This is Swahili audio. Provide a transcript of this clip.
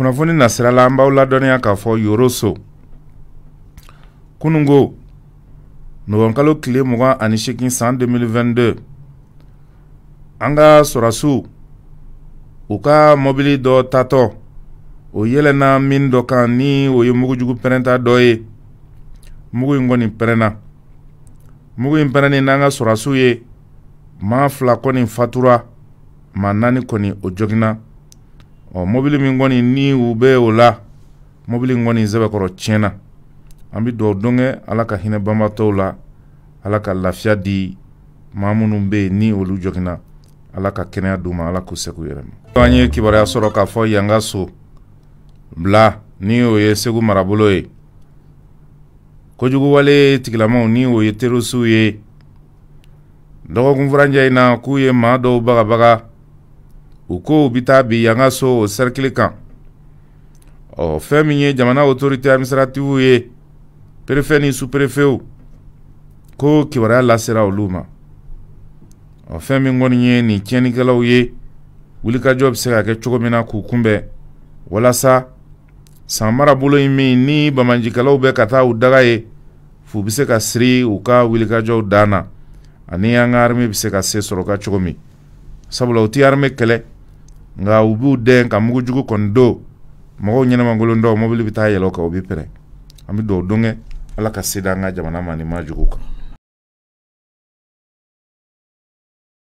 kunnafoni nasirala an b'aw ladɔnniya k'a fɔ yoroso kunungo nɔgɔnkalo kile mugan ani seegin san 2022 an ka sɔrasiw u ka mɔbili dɔ tatɔ o yɛlɛna min dɔ kan ni o ye mugujugu pɛrɛnta dɔ ye mugu in kɔni pɛrɛnna mugu in pɛrɛnni n'an ka sɔrasiw ye ma fila kɔni fatura ma naani kɔni o joginna ɔ oh, mɔbili min kɔni ni u bɛ o la mɔbili in kɔni sɛbɛkɔrɔ tiɲɛna an bɛ dugawu dɔn ala ka hinɛ banbatɔw la ala ka lafiya di maa minnu bɛ yen ni olu joginna ala ka kɛnɛya d'u ma ala k'u se yɛrɛ ma. an ye kibaruya sɔrɔ k'a fɔ yan ka so bila ni o ye segu marabolo ye kojuguwale tigilamaw ni o ye terisiw ye dɔgɔkun furancɛ in na k'u ye maa dɔw bagabaga u ko bi taa bin yan so o sɛrikili kan ɔ fɛn min ye jamana otorite administratiw ye perefe ni superefew ko kibaruya lasera olu ma ɔ fɛn min kɔni ye nin tiɲɛnikɛlaw ye wulikajɔ bɛ se ka kɛ cogo min na k'u kunbɛn walasa san marabolo in min ni bamanjikɛlaw bɛ ka taa u daga ye f'u bɛ se ka siri u ka wulikajɔw dan na ani an ka arime bɛ se ka se sɔrɔ ka cogo min sabula u tɛ arime kɛlɛ nga u b'u den ka mugujugu kɔni do mɔgɔw ɲɛnamangolon dɔ mobili bi taa yɛlɛ o kan o bi pɛrɛ an bi dɔw donge ala ka seda an ka jamana ma ni majugu kan